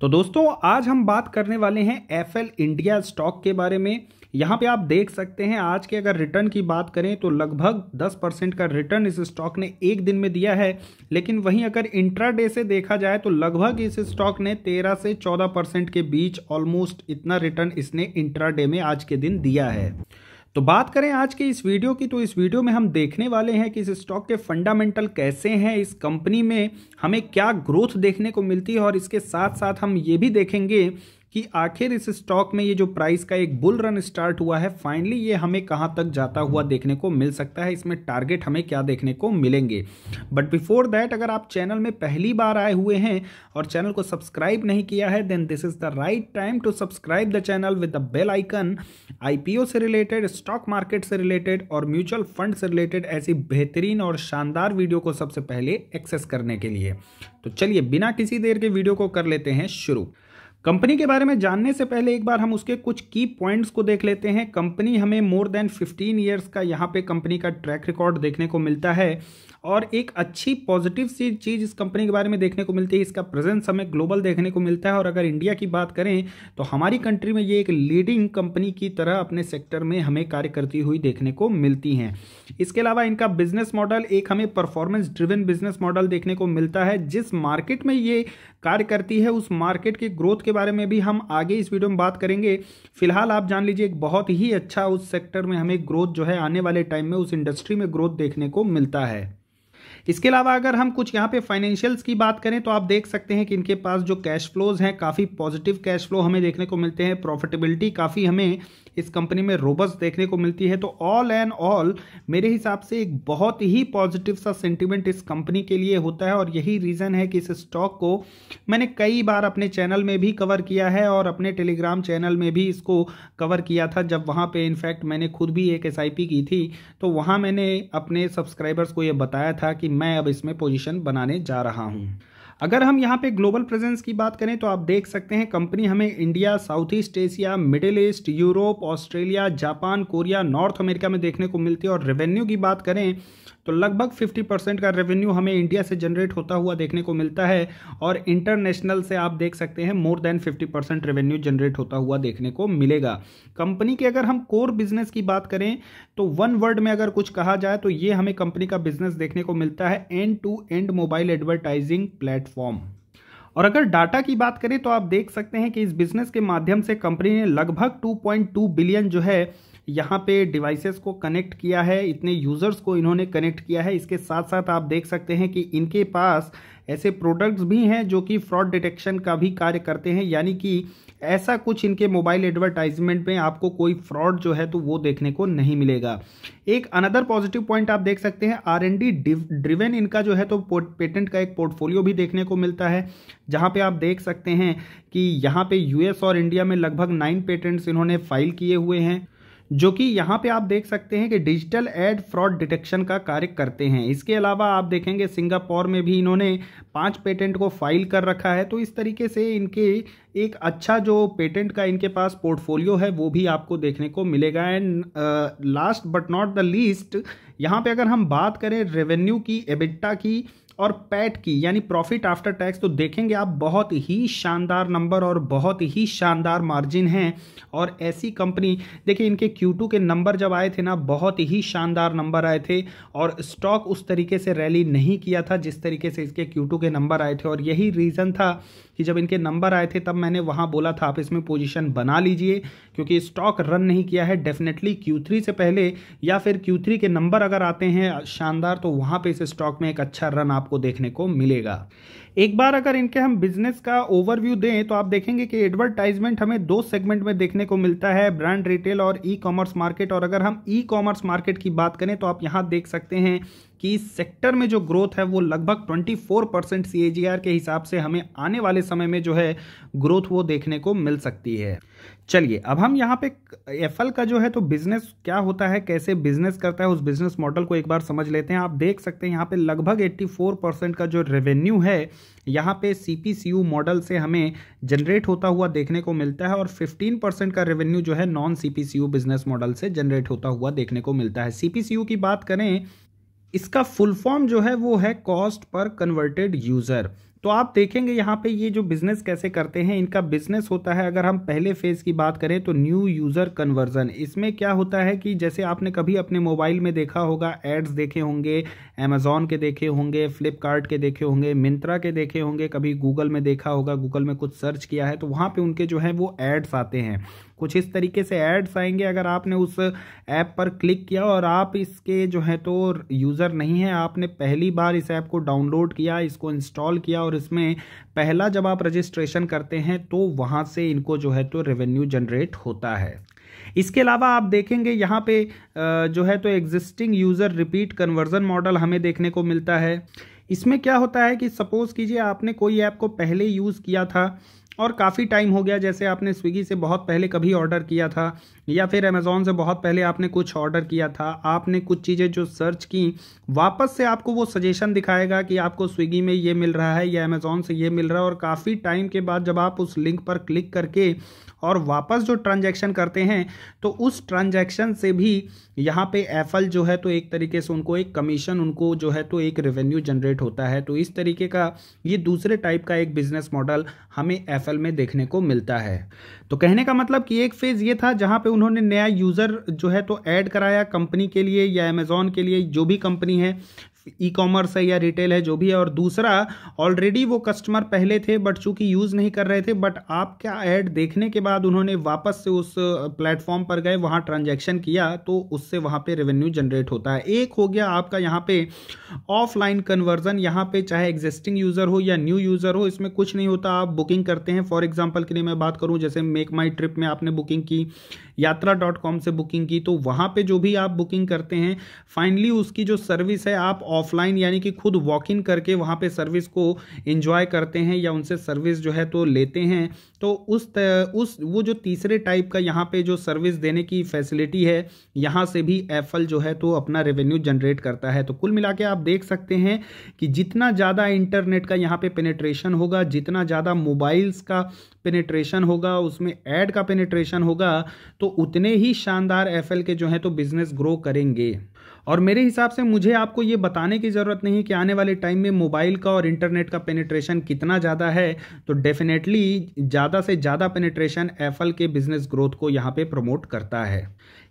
तो दोस्तों आज हम बात करने वाले हैं एफ इंडिया स्टॉक के बारे में यहाँ पे आप देख सकते हैं आज के अगर रिटर्न की बात करें तो लगभग 10 परसेंट का रिटर्न इस स्टॉक ने एक दिन में दिया है लेकिन वहीं अगर इंट्राडे से देखा जाए तो लगभग इस स्टॉक ने 13 से 14 परसेंट के बीच ऑलमोस्ट इतना रिटर्न इसने इंट्राडे में आज के दिन दिया है तो बात करें आज के इस वीडियो की तो इस वीडियो में हम देखने वाले हैं कि इस स्टॉक के फंडामेंटल कैसे हैं इस कंपनी में हमें क्या ग्रोथ देखने को मिलती है और इसके साथ साथ हम ये भी देखेंगे कि आखिर इस स्टॉक में ये जो प्राइस का एक बुल रन स्टार्ट हुआ है फाइनली ये हमें कहाँ तक जाता हुआ देखने को मिल सकता है इसमें टारगेट हमें क्या देखने को मिलेंगे बट बिफोर दैट अगर आप चैनल में पहली बार आए हुए हैं और चैनल को सब्सक्राइब नहीं किया है then this is the right time to subscribe the channel with the bell icon आई से रिलेटेड स्टॉक मार्केट से रिलेटेड और म्यूचुअल फंड से रिलेटेड ऐसी बेहतरीन और शानदार वीडियो को सबसे पहले एक्सेस करने के लिए तो चलिए बिना किसी देर के वीडियो को कर लेते हैं शुरू कंपनी के बारे में जानने से पहले एक बार हम उसके कुछ की पॉइंट्स को देख लेते हैं कंपनी हमें मोर देन 15 इयर्स का यहाँ पे कंपनी का ट्रैक रिकॉर्ड देखने को मिलता है और एक अच्छी पॉजिटिव सी चीज़ इस कंपनी के बारे में देखने को मिलती है इसका प्रेजेंस हमें ग्लोबल देखने को मिलता है और अगर इंडिया की बात करें तो हमारी कंट्री में ये एक लीडिंग कंपनी की तरह अपने सेक्टर में हमें कार्य करती हुई देखने को मिलती हैं इसके अलावा इनका बिजनेस मॉडल एक हमें परफॉर्मेंस ड्रिवन बिजनेस मॉडल देखने को मिलता है जिस मार्केट में ये कार्य करती है उस मार्केट के ग्रोथ के बारे में भी हम आगे इस वीडियो में बात करेंगे फिलहाल आप जान लीजिए एक बहुत ही अच्छा उस सेक्टर में हमें ग्रोथ जो है आने वाले टाइम में उस इंडस्ट्री में ग्रोथ देखने को मिलता है इसके अलावा अगर हम कुछ यहाँ पे फाइनेंशियल्स की बात करें तो आप देख सकते हैं कि इनके पास जो कैश फ्लोज हैं काफ़ी पॉजिटिव कैश फ्लो हमें देखने को मिलते हैं प्रॉफिटेबिलिटी काफ़ी हमें इस कंपनी में रोबस देखने को मिलती है तो ऑल एंड ऑल मेरे हिसाब से एक बहुत ही पॉजिटिव सा सेंटिमेंट इस कंपनी के लिए होता है और यही रीज़न है कि इस स्टॉक को मैंने कई बार अपने चैनल में भी कवर किया है और अपने टेलीग्राम चैनल में भी इसको कवर किया था जब वहाँ पर इनफैक्ट मैंने खुद भी एक एस की थी तो वहाँ मैंने अपने सब्सक्राइबर्स को यह बताया था कि मैं अब इसमें पोजिशन बनाने जा रहा हूँ अगर हम यहाँ पे ग्लोबल प्रेजेंस की बात करें तो आप देख सकते हैं कंपनी हमें India South East Asia Middle East Europe Australia Japan Korea North America में देखने को मिलती है और रेवेन्यू की बात करें तो लगभग 50 परसेंट का रेवेन्यू हमें इंडिया से जनरेट होता हुआ देखने को मिलता है और इंटरनेशनल से आप देख सकते हैं more than 50 percent revenue generate होता हुआ देखने को मिलेगा कंपनी के अगर हम कोर बिजनेस की बात करें तो वन वर्ड में अगर कुछ कहा जाए तो ये हमें कंपनी का बिजनेस देखने को मिलता है end to end mobile advertising platform और अगर डाटा की बात करें तो आप देख सकते हैं कि इस बिजनेस के माध्यम से कंपनी ने लगभग 2.2 बिलियन जो है यहाँ पे डिवाइसेस को कनेक्ट किया है इतने यूज़र्स को इन्होंने कनेक्ट किया है इसके साथ साथ आप देख सकते हैं कि इनके पास ऐसे प्रोडक्ट्स भी हैं जो कि फ्रॉड डिटेक्शन का भी कार्य करते हैं यानी कि ऐसा कुछ इनके मोबाइल एडवर्टाइजमेंट में आपको कोई फ्रॉड जो है तो वो देखने को नहीं मिलेगा एक अनदर पॉजिटिव पॉइंट आप देख सकते हैं आर एन डी ड्रिवेन इनका जो है तो पेटेंट का एक पोर्टफोलियो भी देखने को मिलता है जहाँ पे आप देख सकते हैं कि यहाँ पे यूएस और इंडिया में लगभग नाइन पेटेंट्स इन्होंने फाइल किए हुए हैं जो कि यहाँ पे आप देख सकते हैं कि डिजिटल एड फ्रॉड डिटेक्शन का कार्य करते हैं इसके अलावा आप देखेंगे सिंगापुर में भी इन्होंने पांच पेटेंट को फाइल कर रखा है तो इस तरीके से इनके एक अच्छा जो पेटेंट का इनके पास पोर्टफोलियो है वो भी आपको देखने को मिलेगा and last but not the least यहाँ पे अगर हम बात करें रेवेन्यू की एबिट्टा की और पैट की यानी प्रॉफिट आफ्टर टैक्स तो देखेंगे आप बहुत ही शानदार नंबर और बहुत ही शानदार मार्जिन हैं और ऐसी कंपनी देखिए इनके Q2 के नंबर जब आए थे ना बहुत ही शानदार नंबर आए थे और स्टॉक उस तरीके से रैली नहीं किया था जिस तरीके से इसके Q2 के नंबर आए थे और यही रीज़न था कि जब इनके नंबर आए थे तब मैंने वहाँ बोला था आप इसमें पोजीशन बना लीजिए क्योंकि स्टॉक रन नहीं किया है डेफिनेटली क्यू से पहले या फिर क्यू के नंबर अगर आते हैं शानदार तो वहाँ पर इस स्टॉक में एक अच्छा रन आपको देखने को मिलेगा एक बार अगर इनके हम बिजनेस का ओवरव्यू दें तो आप देखेंगे कि एडवर्टाइजमेंट हमें दो सेगमेंट में देखने को मिलता है ब्रांड रिटेल और ई कॉमर्स मार्केट और अगर हम ई कॉमर्स मार्केट की बात करें तो आप यहाँ देख सकते हैं कि सेक्टर में जो ग्रोथ है वो लगभग 24 परसेंट सी के हिसाब से हमें आने वाले समय में जो है ग्रोथ वो देखने को मिल सकती है चलिए अब हम यहाँ पे एफ का जो है तो बिजनेस क्या होता है कैसे बिजनेस करता है उस बिजनेस मॉडल को एक बार समझ लेते हैं आप देख सकते हैं यहाँ पे लगभग 84 परसेंट का जो रेवेन्यू है यहाँ पे सी मॉडल से हमें जनरेट होता हुआ देखने को मिलता है और 15 परसेंट का रेवेन्यू जो है नॉन सी बिजनेस मॉडल से जनरेट होता हुआ देखने को मिलता है सी की बात करें इसका फुल फॉर्म जो है वो है कॉस्ट पर कन्वर्टेड यूज़र तो आप देखेंगे यहाँ पे ये जो बिज़नेस कैसे करते हैं इनका बिज़नेस होता है अगर हम पहले फेज़ की बात करें तो न्यू यूज़र कन्वर्जन इसमें क्या होता है कि जैसे आपने कभी अपने मोबाइल में देखा होगा एड्स देखे होंगे अमेजोन के देखे होंगे फ्लिपकार्ट के देखे होंगे मिंत्रा के देखे होंगे कभी गूगल में देखा होगा गूगल में कुछ सर्च किया है तो वहाँ पर उनके जो है वो एड्स आते हैं कुछ इस तरीके से एड्स आएंगे अगर आपने उस ऐप पर क्लिक किया और आप इसके जो है तो यूज़र नहीं है आपने पहली बार इस ऐप को डाउनलोड किया इसको इंस्टॉल किया और इसमें पहला जब आप रजिस्ट्रेशन करते हैं तो वहाँ से इनको जो है तो रेवेन्यू जनरेट होता है इसके अलावा आप देखेंगे यहाँ पे जो है तो existing user repeat conversion model हमें देखने को मिलता है इसमें क्या होता है कि सपोज़ कीजिए आपने कोई ऐप को पहले यूज़ किया था और काफ़ी टाइम हो गया जैसे आपने स्विगी से बहुत पहले कभी ऑर्डर किया था या फिर अमेज़ोन से बहुत पहले आपने कुछ ऑर्डर किया था आपने कुछ चीज़ें जो सर्च की वापस से आपको वो सजेशन दिखाएगा कि आपको स्विगी में ये मिल रहा है या अमेज़ोन से ये मिल रहा है और काफ़ी टाइम के बाद जब आप उस लिंक पर क्लिक करके और वापस जो ट्रांजेक्शन करते हैं तो उस ट्रांजेक्शन से भी यहाँ पे एफल जो है तो एक तरीके से उनको एक कमीशन उनको जो है तो एक रेवेन्यू जनरेट होता है तो इस तरीके का ये दूसरे टाइप का एक बिजनेस मॉडल हमें एफल असल में देखने को मिलता है तो कहने का मतलब कि एक फेज़ ये था जहाँ पे उन्होंने नया यूज़र जो है तो ऐड कराया कंपनी के लिए या अमेज़ॉन के लिए जो भी कंपनी है ई कॉमर्स है या रिटेल है जो भी है और दूसरा ऑलरेडी वो कस्टमर पहले थे बट चूंकि यूज़ नहीं कर रहे थे बट आपका ऐड देखने के बाद उन्होंने वापस से उस प्लेटफॉर्म पर गए वहाँ ट्रांजैक्शन किया तो उससे वहाँ पे रेवेन्यू जनरेट होता है एक हो गया आपका यहाँ पे ऑफलाइन कन्वर्जन यहाँ पे चाहे एग्जिस्टिंग यूज़र हो या न्यू यूज़र हो इसमें कुछ नहीं होता आप बुकिंग करते हैं फॉर एग्जाम्पल के लिए मैं बात करूँ जैसे मेक माई ट्रिप में आपने बुकिंग की यात्रा डॉट कॉम से बुकिंग की तो वहाँ पर जो भी आप बुकिंग करते हैं फाइनली उसकी जो सर्विस है आप ऑफलाइन यानी कि खुद वॉक इन करके वहाँ पे सर्विस को इंजॉय करते हैं या उनसे सर्विस जो है तो लेते हैं तो उस उस वो जो तीसरे टाइप का यहाँ पे जो सर्विस देने की फैसिलिटी है यहाँ से भी एफल जो है तो अपना रेवेन्यू जनरेट करता है तो कुल मिला आप देख सकते हैं कि जितना ज़्यादा इंटरनेट का यहाँ पे पेनेट्रेशन होगा जितना ज़्यादा मोबाइल्स का पेनेट्रेशन होगा उसमें एड का पेनेट्रेशन होगा तो उतने ही शानदार एफ के जो है तो बिज़नेस ग्रो करेंगे और मेरे हिसाब से मुझे आपको ये बताने की ज़रूरत नहीं कि आने वाले टाइम में मोबाइल का और इंटरनेट का पेनिट्रेशन कितना ज़्यादा है तो डेफिनेटली ज़्यादा से ज़्यादा पेनिट्रेशन एफल के बिजनेस ग्रोथ को यहाँ पर प्रमोट करता है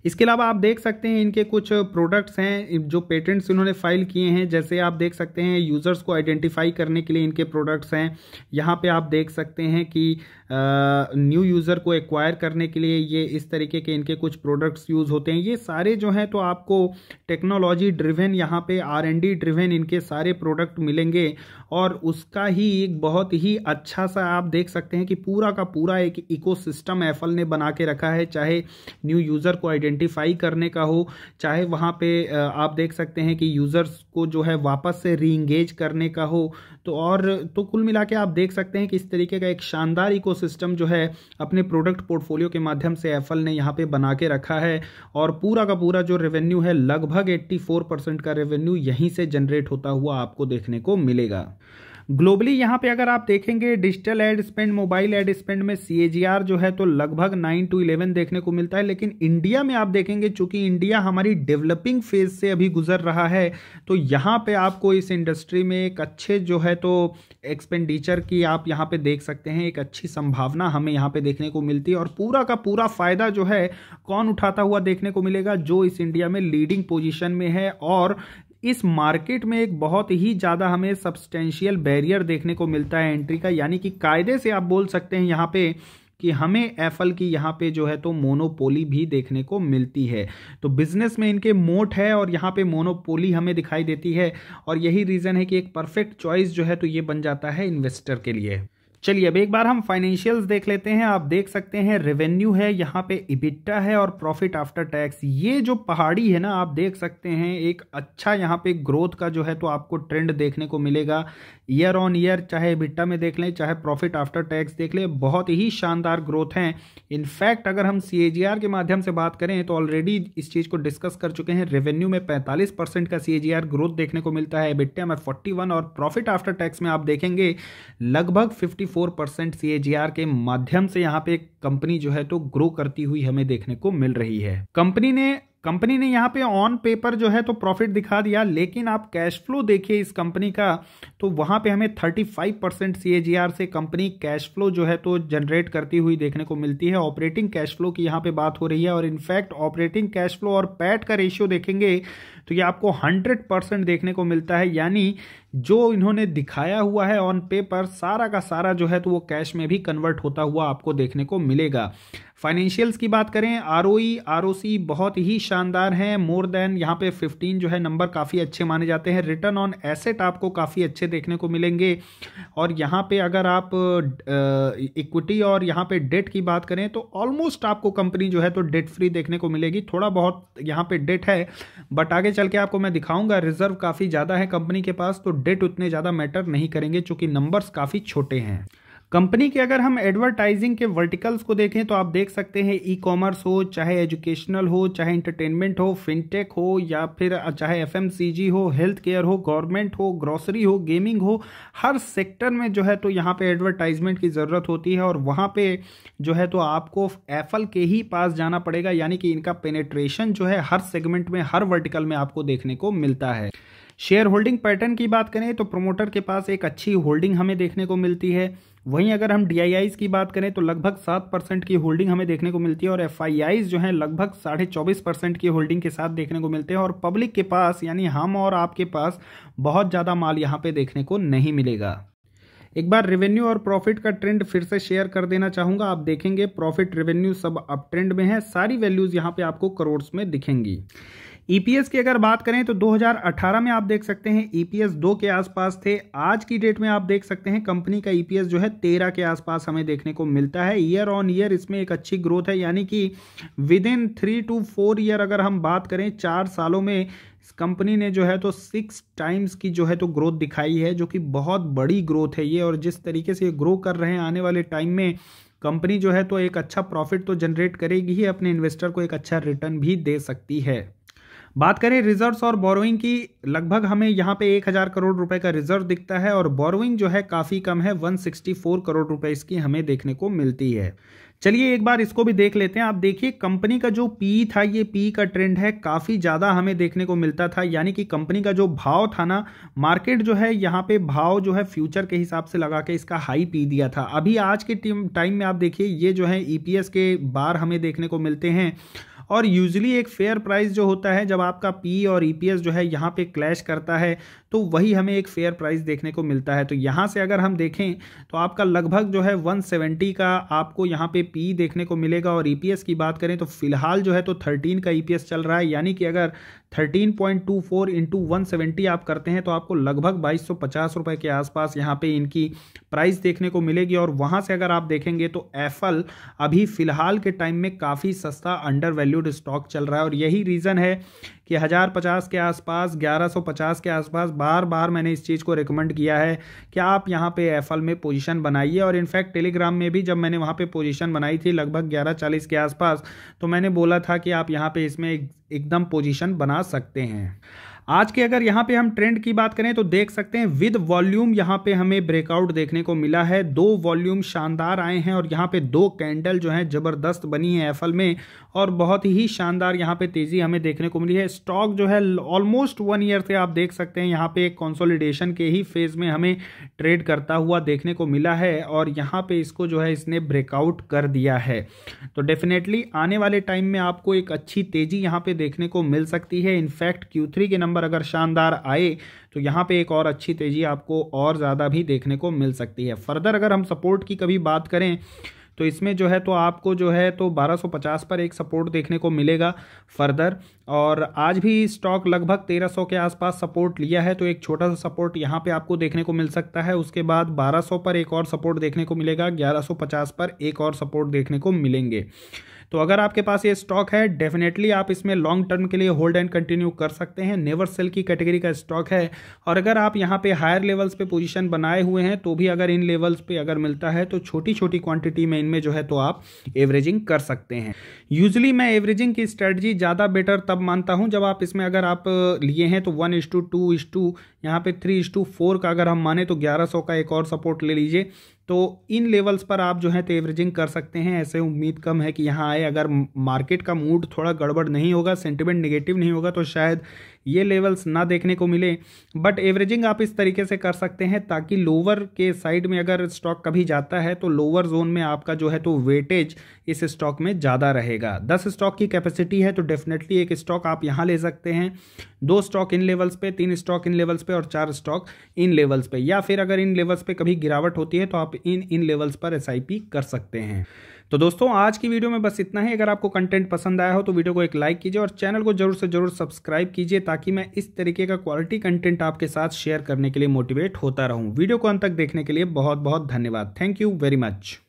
इसके अलावा आप देख सकते हैं इनके कुछ प्रोडक्ट्स हैं जो पेटेंट्स इन्होंने फाइल किए हैं जैसे आप देख सकते हैं यूज़र्स को आइडेंटिफाई करने के लिए इनके प्रोडक्ट्स हैं यहाँ पे आप देख सकते हैं कि न्यू यूज़र को एक्वायर करने के लिए ये इस तरीके के इनके कुछ प्रोडक्ट्स यूज़ होते हैं ये सारे जो हैं तो आपको टेक्नोलॉजी ड्रिवेन यहाँ पे आर एन डी ड्रिवेन इनके सारे प्रोडक्ट मिलेंगे और उसका ही एक बहुत ही अच्छा सा आप देख सकते हैं कि पूरा का पूरा एक इकोसिस्टम एफल ने बना के रखा है चाहे न्यू यूज़र को आइडें आइडेंटिफाई करने का हो चाहे वहाँ पे आप देख सकते हैं कि यूज़र्स को जो है वापस से री इंगेज करने का हो तो और तो कुल मिला के आप देख सकते हैं कि इस तरीके का एक शानदार सिस्टम जो है अपने प्रोडक्ट पोर्टफोलियो के माध्यम से एफल ने यहाँ पे बना के रखा है और पूरा का पूरा जो रेवेन्यू है लगभग फोर परसेंट का रेवेन्यू यहीं से जनरेट होता हुआ आपको देखने को मिलेगा ग्लोबली यहाँ पे अगर आप देखेंगे digital ad spend mobile ad spend में सी जो है तो लगभग नाइन टू इलेवन देखने को मिलता है लेकिन इंडिया में आप देखेंगे चूंकि इंडिया हमारी डेवलपिंग फेज से अभी गुजर रहा है तो यहाँ पे आपको इस इंडस्ट्री में एक अच्छे जो है तो एक्सपेंडिचर की आप यहाँ पे देख सकते हैं एक अच्छी संभावना हमें यहाँ पे देखने को मिलती है और पूरा का पूरा फायदा जो है कौन उठाता हुआ देखने को मिलेगा जो इस इंडिया में लीडिंग पोजिशन में है और इस मार्केट में एक बहुत ही ज़्यादा हमें सब्सटेंशियल बैरियर देखने को मिलता है एंट्री का यानी कि कायदे से आप बोल सकते हैं यहाँ पे कि हमें एफल की यहाँ पे जो है तो मोनोपोली भी देखने को मिलती है तो बिजनेस में इनके मोट है और यहाँ पे मोनोपोली हमें दिखाई देती है और यही रीज़न है कि एक परफेक्ट चॉइस जो है तो ये बन जाता है इन्वेस्टर के लिए चलिए अब एक बार हम फाइनेंशियल्स देख लेते हैं आप देख सकते हैं रेवेन्यू है यहाँ पे इबिट्टा है और प्रॉफिट आफ्टर टैक्स ये जो पहाड़ी है ना आप देख सकते हैं एक अच्छा यहाँ पे ग्रोथ का जो है तो आपको ट्रेंड देखने को मिलेगा ईयर ऑन ईयर चाहे इबिट्टा में देख लें चाहे प्रॉफिट आफ्टर टैक्स देख लें बहुत ही शानदार ग्रोथ हैं इनफैक्ट अगर हम सी के माध्यम से बात करें तो ऑलरेडी इस चीज़ को डिस्कस कर चुके हैं रेवेन्यू में पैंतालीस का सी ग्रोथ देखने को मिलता है इबिट्टा में फोर्टी और प्रॉफिट आफ्टर टैक्स में आप देखेंगे लगभग फिफ्टी फोर परसेंट सी के माध्यम से यहाँ पे कंपनी जो है तो ग्रो करती हुई हमें देखने को मिल रही है कंपनी ने कंपनी ने यहाँ पे ऑन पेपर जो है तो प्रॉफिट दिखा दिया लेकिन आप कैश फ्लो देखिए इस कंपनी का तो वहाँ पे हमें 35 परसेंट सी से कंपनी कैश फ्लो जो है तो जनरेट करती हुई देखने को मिलती है ऑपरेटिंग कैश फ्लो की यहाँ पे बात हो रही है और इनफैक्ट ऑपरेटिंग कैश फ्लो और पैट का रेशियो देखेंगे तो ये आपको हंड्रेड परसेंट देखने को मिलता है यानी जो इन्होंने दिखाया हुआ है ऑन पेपर सारा का सारा जो है तो वो कैश में भी कन्वर्ट होता हुआ आपको देखने को मिलेगा फाइनेंशियल्स की बात करें आर ओ आर ओ सी बहुत ही शानदार हैं मोर देन यहाँ पे 15 जो है नंबर काफ़ी अच्छे माने जाते हैं रिटर्न ऑन एसेट आपको काफ़ी अच्छे देखने को मिलेंगे और यहाँ पे अगर आप इक्विटी और यहाँ पे डेट की बात करें तो ऑलमोस्ट आपको कंपनी जो है तो डेट फ्री देखने को मिलेगी थोड़ा बहुत यहाँ पे डेट है बट आगे आगे चल के आपको मैं दिखाऊंगा रिजर्व काफ़ी ज़्यादा है कंपनी के पास तो डेट उतने ज़्यादा मैटर नहीं करेंगे चूंकि नंबर्स काफ़ी छोटे हैं कंपनी के अगर हम एडवर्टाइजिंग के वर्टिकल्स को देखें तो आप देख सकते हैं ई कॉमर्स हो चाहे एजुकेशनल हो चाहे इंटरटेनमेंट हो फिनटेक हो या फिर चाहे एफ हो हेल्थ केयर हो गवर्नमेंट हो ग्रॉसरी हो गेमिंग हो हर सेक्टर में जो है तो यहाँ पे एडवर्टाइजमेंट की ज़रूरत होती है और वहाँ पे जो है तो आपको एफल के ही पास जाना पड़ेगा यानी कि इनका पेनेट्रेशन जो है हर सेगमेंट में हर वर्टिकल में आपको देखने को मिलता है शेयर होल्डिंग पैटर्न की बात करें तो प्रोमोटर के पास एक अच्छी होल्डिंग हमें देखने को मिलती है वहीं अगर हम डी की बात करें तो लगभग सात परसेंट की होल्डिंग हमें देखने को मिलती है और एफ जो हैं लगभग साढ़े चौबीस परसेंट की होल्डिंग के साथ देखने को मिलते हैं और पब्लिक के पास यानी हम और आपके पास बहुत ज़्यादा माल यहाँ पे देखने को नहीं मिलेगा एक बार रेवेन्यू और प्रॉफिट का ट्रेंड फिर से शेयर कर देना चाहूँगा आप देखेंगे प्रॉफिट रेवेन्यू सब अप ट्रेंड में है सारी वैल्यूज़ यहाँ पे आपको करोड़ में दिखेंगी ईपीएस e की अगर बात करें तो 2018 में आप देख सकते हैं ईपीएस e दो के आसपास थे आज की डेट में आप देख सकते हैं कंपनी का ईपीएस e जो है तेरह के आसपास हमें देखने को मिलता है ईयर ऑन ईयर इसमें एक अच्छी ग्रोथ है यानी कि within three to four year अगर हम बात करें चार सालों में इस कंपनी ने जो है तो सिक्स टाइम्स की जो है तो ग्रोथ दिखाई है जो कि बहुत बड़ी ग्रोथ है ये और जिस तरीके से ये ग्रो कर रहे हैं आने वाले टाइम में कंपनी जो है तो एक अच्छा प्रॉफिट तो जनरेट करेगी ही अपने इन्वेस्टर को एक अच्छा रिटर्न भी दे सकती है बात करें रिजर्व्स और बोरोइंग की लगभग हमें यहाँ पे एक हज़ार करोड़ रुपए का रिजर्व दिखता है और बोरोइंग जो है काफ़ी कम है 164 करोड़ रुपए इसकी हमें देखने को मिलती है चलिए एक बार इसको भी देख लेते हैं आप देखिए कंपनी का जो पी था ये पी का ट्रेंड है काफ़ी ज़्यादा हमें देखने को मिलता था यानी कि कंपनी का जो भाव था ना मार्केट जो है यहाँ पे भाव जो है फ्यूचर के हिसाब से लगा के इसका हाई पी दिया था अभी आज के टाइम में आप देखिए ये जो है ईपीएस e के बार हमें देखने को मिलते हैं और यूजली एक फेयर प्राइस जो होता है जब आपका पी और ई e जो है यहाँ पे क्लैश करता है तो वही हमें एक फेयर प्राइस देखने को मिलता है तो यहाँ से अगर हम देखें तो आपका लगभग जो है 170 का आपको यहाँ पे पी देखने को मिलेगा और ई e की बात करें तो फिलहाल जो है तो थर्टीन का ई e चल रहा है यानी कि अगर thirteen point two four into one seventy आप करते हैं तो आपको लगभग बाईस सौ पचास रुपये के आसपास यहाँ पे इनकी प्राइस देखने को मिलेगी और वहाँ से अगर आप देखेंगे तो एफल अभी फ़िलहाल के टाइम में काफ़ी सस्ता अंडर वैल्यूड स्टॉक चल रहा है और यही रीज़न है कि हज़ार पचास के आसपास ग्यारह सौ पचास के आसपास बार बार मैंने इस चीज़ को रिकमेंड किया है कि आप यहाँ पे एफल में पोजीशन बनाइए और इनफैक्ट टेलीग्राम में भी जब मैंने वहाँ पे पोजीशन बनाई थी लगभग ग्यारह चालीस के आसपास तो मैंने बोला था कि आप यहाँ पे इसमें एक एकदम पोजीशन बना सकते हैं आज के अगर यहाँ पे हम ट्रेंड की बात करें तो देख सकते हैं विद वॉल्यूम यहाँ पे हमें ब्रेकआउट देखने को मिला है दो वॉल्यूम शानदार आए हैं और यहाँ पे दो कैंडल जो है ज़बरदस्त बनी है एफल में और बहुत ही शानदार यहाँ पे तेज़ी हमें देखने को मिली है स्टॉक जो है ऑलमोस्ट वन ईयर से आप देख सकते हैं यहाँ पे एक कॉन्सोलिडेशन के ही फेज़ में हमें ट्रेड करता हुआ देखने को मिला है और यहाँ पे इसको जो है इसने ब्रेकआउट कर दिया है तो डेफिनेटली आने वाले टाइम में आपको एक अच्छी तेज़ी यहाँ पे देखने को मिल सकती है इनफैक्ट क्यू के नंबर नंबर अगर शानदार आए तो यहाँ पे एक और अच्छी तेज़ी आपको और ज़्यादा भी देखने को मिल सकती है फर्दर अगर हम सपोर्ट की कभी बात करें तो इसमें जो है तो आपको जो है तो 1250 पर एक सपोर्ट देखने को मिलेगा फर्दर और आज भी स्टॉक लगभग 1300 के आसपास सपोर्ट लिया है तो एक छोटा सा सपोर्ट यहाँ पे आपको देखने को मिल सकता है उसके बाद 1200 पर एक और सपोर्ट देखने को मिलेगा 1150 पर एक और सपोर्ट देखने को मिलेंगे तो अगर आपके पास ये स्टॉक है डेफिनेटली आप इसमें लॉन्ग टर्म के लिए होल्ड एंड कंटिन्यू कर सकते हैं नेवर सेल की कैटेगरी का स्टॉक है और अगर आप यहाँ पे हायर लेवल्स पे पोजीशन बनाए हुए हैं तो भी अगर इन लेवल्स पे अगर मिलता है तो छोटी छोटी क्वांटिटी में इनमें जो है तो आप एवरेजिंग कर सकते हैं यूजली मैं एवरेजिंग की स्ट्रेटजी ज़्यादा बेटर तब मानता हूँ जब आप इसमें अगर आप लिए हैं तो वन इस टू टू टू यहाँ पे थ्री इस टू फोर का अगर हम माने तो ग्यारह सौ का एक और सपोर्ट ले लीजिए तो इन लेवल्स पर आप जो है तेवरेजिंग कर सकते हैं ऐसे उम्मीद कम है कि यहाँ आए अगर मार्केट का मूड थोड़ा गड़बड़ नहीं होगा सेंटिमेंट नेगेटिव नहीं होगा तो शायद ये लेवल्स ना देखने को मिले बट एवरेजिंग आप इस तरीके से कर सकते हैं ताकि लोअर के साइड में अगर स्टॉक कभी जाता है तो लोअर जोन में आपका जो है तो वेटेज इस स्टॉक में ज़्यादा रहेगा दस स्टॉक की कैपेसिटी है तो डेफिनेटली एक स्टॉक आप यहाँ ले सकते हैं दो स्टॉक इन लेवल्स पे तीन स्टॉक इन लेवल्स पे और चार स्टॉक इन लेवल्स पे या फिर अगर इन लेवल्स पे कभी गिरावट होती है तो आप इन इन लेवल्स पर एस कर सकते हैं तो दोस्तों आज की वीडियो में बस इतना ही अगर आपको कंटेंट पसंद आया हो तो वीडियो को एक लाइक कीजिए और चैनल को जरूर से जरूर सब्सक्राइब कीजिए ताकि मैं इस तरीके का क्वालिटी कंटेंट आपके साथ शेयर करने के लिए मोटिवेट होता रहूँ वीडियो को अंत तक देखने के लिए बहुत बहुत धन्यवाद थैंक यू वेरी मच